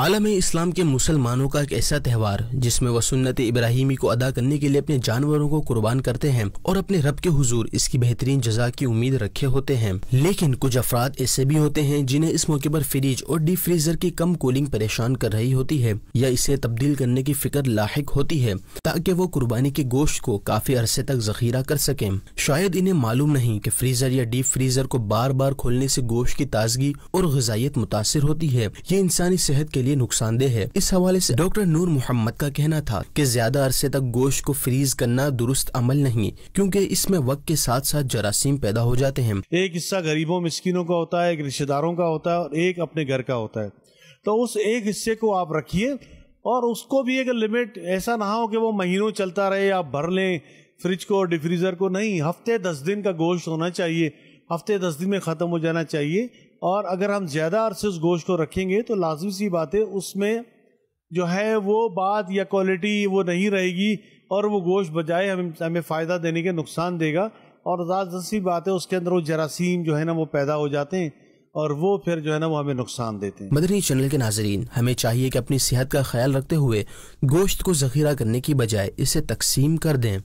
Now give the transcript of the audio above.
आलम इस्लाम के मुसलमानों का एक ऐसा त्यौहार जिसमें वह सुन्नत इब्राहिमी को अदा करने के लिए अपने जानवरों को कुर्बान करते हैं और अपने रब के हुजूर इसकी बेहतरीन जजा की उम्मीद रखे होते हैं लेकिन कुछ अफराद ऐसे भी होते हैं जिन्हें इस मौके पर फ्रिज और डीप फ्रीजर की कम कूलिंग परेशान कर रही होती है या इसे तब्दील करने की फिक्र लाक होती है ताकि वो कुर्बानी के गोश्त को काफी अरसे तक जखीरा कर सके शायद इन्हें मालूम नहीं की फ्रीजर या डीप फ्रीजर को बार बार खोलने ऐसी गोश्त की ताजगी और गजाइत मुतासर होती है ये इंसानी सेहत के लिए नुकसानदेह है इस हवाले से डॉक्टर नूर मोहम्मद का कहना था कि ज्यादा अरसे तक गोश्त को फ्रीज करना दुरुस्त अमल नहीं क्योंकि इसमें वक्त के साथ साथ जरासीम पैदा हो जाते हैं एक हिस्सा गरीबों मिस्किनों का होता है एक रिश्तेदारों का होता है और एक अपने घर का होता है तो उस एक हिस्से को आप रखिए और उसको भी एक लिमिट ऐसा ना हो कि वो महीनों चलता रहे आप भर लें फ्रिज को डिफ्रीज़र को नहीं हफ्ते दस दिन का गोश्त होना चाहिए हफ्ते दस दिन में ख़त्म हो जाना चाहिए और अगर हम ज़्यादा अरसे उस गोश्त को रखेंगे तो लाजमी सी बात है उसमें जो है वो बात या क्वालिटी वो नहीं रहेगी और वो गोश्त बजाय हम हमें फ़ायदा देने के नुकसान देगा और सी बात है उसके अंदर वो जरासीम जो है ना वो पैदा हो जाते हैं और वो फिर जो है ना वो हमें नुकसान देते हैं मदरी चैनल के नाजरीन हमें चाहिए कि अपनी सेहत का ख्याल रखते हुए गोश्त को जखीरा करने की बजाय इसे तकसीम कर दें